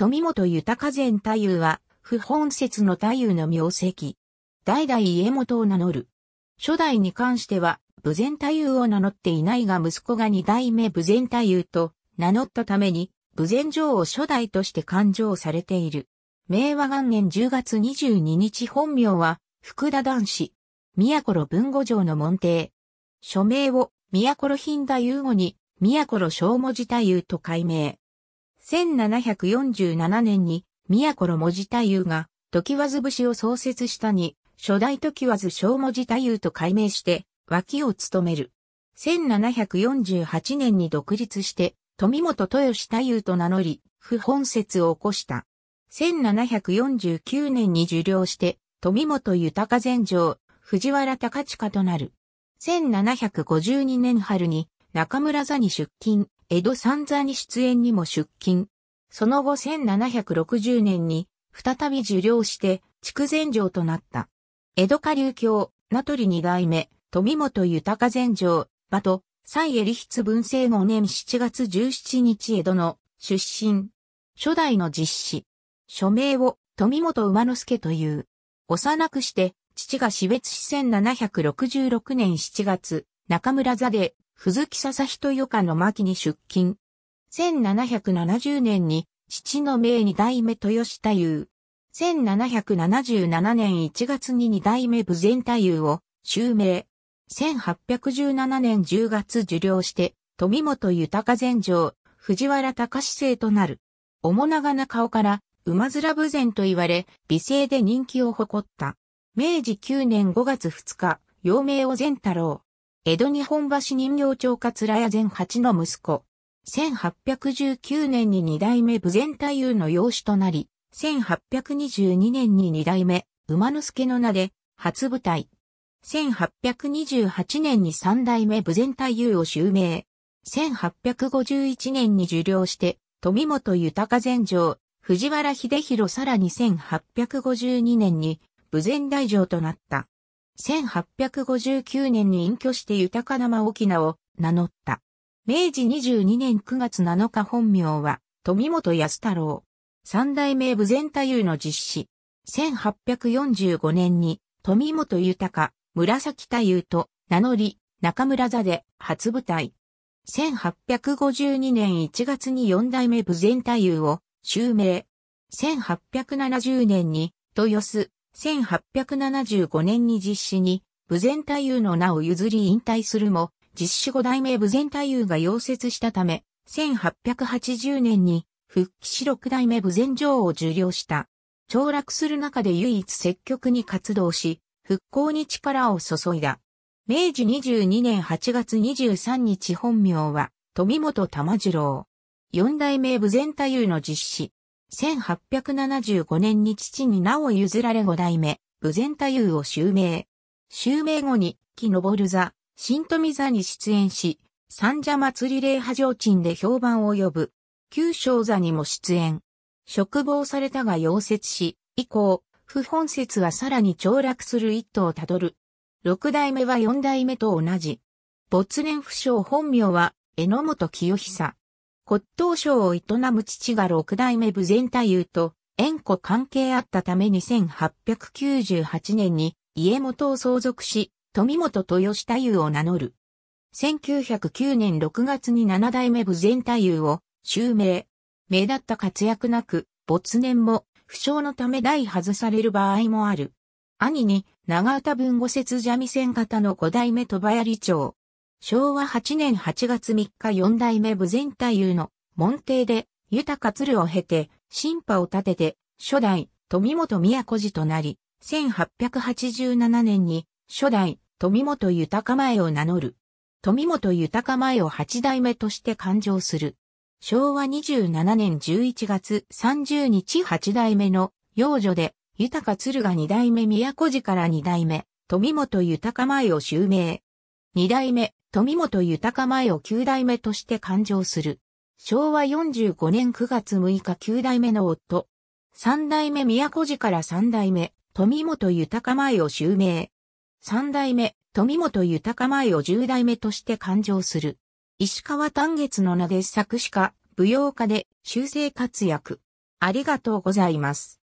富本豊前太夫は、不本説の太夫の名跡。代々家元を名乗る。初代に関しては、武前太夫を名乗っていないが息子が二代目武前太夫と名乗ったために、武前城を初代として勘定されている。明和元年10月22日本名は、福田男子。宮古文語城の門弟。署名を、宮古品太夫後に、宮古小文字太夫と改名。1747年に、宮古文字太夫が、時和ず節を創設したに、初代時和ず小文字太夫と改名して、脇を務める。1748年に独立して、富本豊志太夫と名乗り、不本説を起こした。1749年に受領して、富本豊前城、藤原高近となる。1752年春に中村座に出勤、江戸三座に出演にも出勤。その後1760年に再び受領して筑前城となった。江戸下流橋、名取二代目、富本豊前城、場と、蔡江里筆文政5年7月17日江戸の出身。初代の実施。署名を富本馬之助という。幼くして、父が死別し1766年7月、中村座で鈴木笹人余家の牧に出勤。1770年に父の命二代目豊下優。1777年1月に二代目武前太夫を襲名。1817年10月受領して、富本豊前城、藤原隆生となる。面長な顔から、馬面武前と言われ、美声で人気を誇った。明治9年5月2日、陽明を善太郎。江戸日本橋人形町桂屋前八の息子。1819年に二代目武前太夫の養子となり、1822年に二代目馬之助の名で初舞台。1828年に三代目武前太夫を襲名。1851年に受領して、富本豊前城、藤原秀弘さらに1852年に武前大城となった。1859年に隠居して豊かな沖縄を名乗った。明治22年9月7日本名は、富本康太郎。三代目武前太夫の実施。1845年に、富本豊、紫太夫と名乗り、中村座で初舞台。1852年1月に四代目武前太夫を襲名。1870年に、豊洲、1875年に実施に、武前太夫の名を譲り引退するも、実施五代目武前太夫が溶接したため、1880年に復帰し六代目武前城を受領した。凋落する中で唯一積極に活動し、復興に力を注いだ。明治22年8月23日本名は、富本玉次郎。四代目武前太夫の実施。1875年に父に名を譲られ五代目、武前太夫を襲名。襲名後に、木登座、新富座に出演し、三社祭礼派上鎮で評判を呼ぶ。旧正座にも出演。職望されたが溶接し、以降、不本説はさらに凋落する一途をたどる。六代目は四代目と同じ。没年不詳本名は、榎本清久。骨董商を営む父が六代目武前太夫と、縁故関係あったために1 8 9 8年に家元を相続し、富本豊下太夫を名乗る。1909年6月に七代目武前太夫を襲名。目立った活躍なく、没年も負傷のため代外される場合もある。兄に長唄文語節三味線型の五代目戸林町、昭和8年8月3日四代目武前太夫の門弟で、豊鶴を経て、新派を立てて、初代、富本宮古寺となり、1887年に、初代、富本豊前を名乗る。富本豊前を八代目として誕生する。昭和27年11月30日八代目の養女で、豊鶴が二代目宮古寺から二代目、富本豊前を襲名。二代目、富本豊前を九代目として誕生する。昭和45年9月6日九代目の夫。三代目宮古寺から三代目、富本豊前を襲名。三代目、富本豊前を十代目として誕生する。石川丹月の名で作詞家、舞踊家で修正活躍。ありがとうございます。